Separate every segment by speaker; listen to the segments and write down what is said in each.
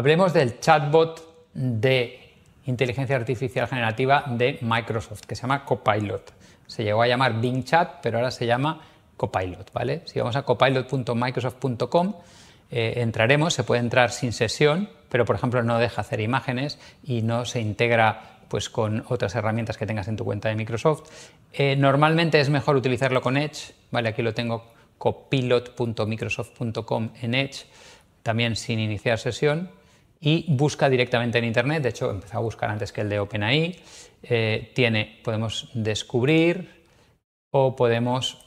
Speaker 1: Hablemos del chatbot de inteligencia artificial generativa de Microsoft, que se llama Copilot. Se llegó a llamar Bing Chat, pero ahora se llama Copilot, ¿vale? Si vamos a copilot.microsoft.com, eh, entraremos, se puede entrar sin sesión, pero por ejemplo no deja hacer imágenes y no se integra pues con otras herramientas que tengas en tu cuenta de Microsoft. Eh, normalmente es mejor utilizarlo con Edge, ¿vale? Aquí lo tengo copilot.microsoft.com en Edge, también sin iniciar sesión, y busca directamente en Internet. De hecho, empezó a buscar antes que el de OpenAI. Eh, tiene, podemos descubrir o podemos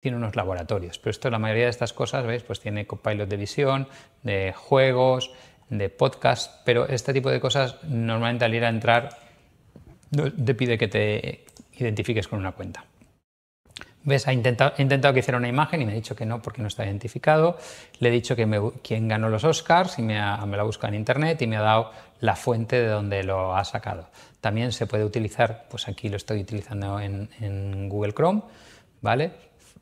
Speaker 1: tiene unos laboratorios, pero esto la mayoría de estas cosas, ¿veis? Pues tiene copilot de visión, de juegos, de podcast, pero este tipo de cosas normalmente al ir a entrar te pide que te identifiques con una cuenta. ¿Ves? Ha intentado, he intentado que hiciera una imagen y me ha dicho que no porque no está identificado. Le he dicho que me, quién ganó los Oscars y me, ha, me busca en internet y me ha dado la fuente de donde lo ha sacado. También se puede utilizar, pues aquí lo estoy utilizando en, Google Chrome, ¿vale?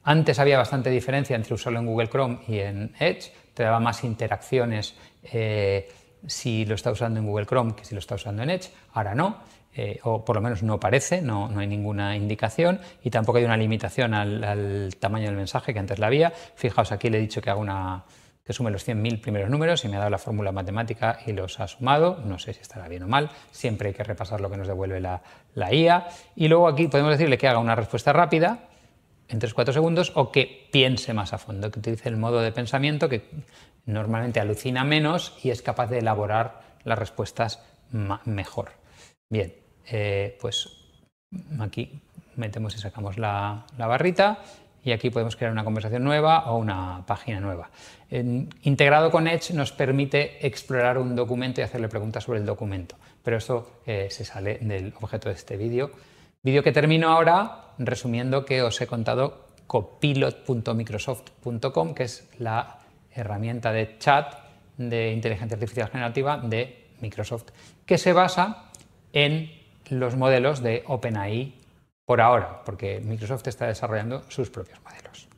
Speaker 1: Antes había bastante diferencia entre usarlo en Google Chrome y en Edge, te daba más interacciones. Eh, si lo está usando en Google Chrome que si lo está usando en Edge, ahora no, eh, o por lo menos no parece, no, hay ninguna indicación y tampoco hay una limitación al, tamaño del mensaje que antes la había. Fijaos, aquí le he dicho que haga una que sume los 100.000 primeros números y me ha dado la fórmula matemática y los ha sumado, no sé si estará bien o mal, siempre hay que repasar lo que nos devuelve la, la IA. Y luego aquí podemos decirle que haga una respuesta rápida, en 3-4 segundos o que piense más a fondo, que utilice el modo de pensamiento que normalmente alucina menos y es capaz de elaborar las respuestas mejor. Bien, eh, pues aquí metemos y sacamos la, barrita y aquí podemos crear una conversación nueva o una página nueva. integrado con Edge nos permite explorar un documento y hacerle preguntas sobre el documento, pero eso eh, se sale del objeto de este vídeo. Vídeo que termino ahora resumiendo que os he contado copilot.microsoft.com, que es la herramienta de chat de inteligencia artificial generativa de Microsoft, que se basa en los modelos de OpenAI por ahora, porque Microsoft está desarrollando sus propios modelos.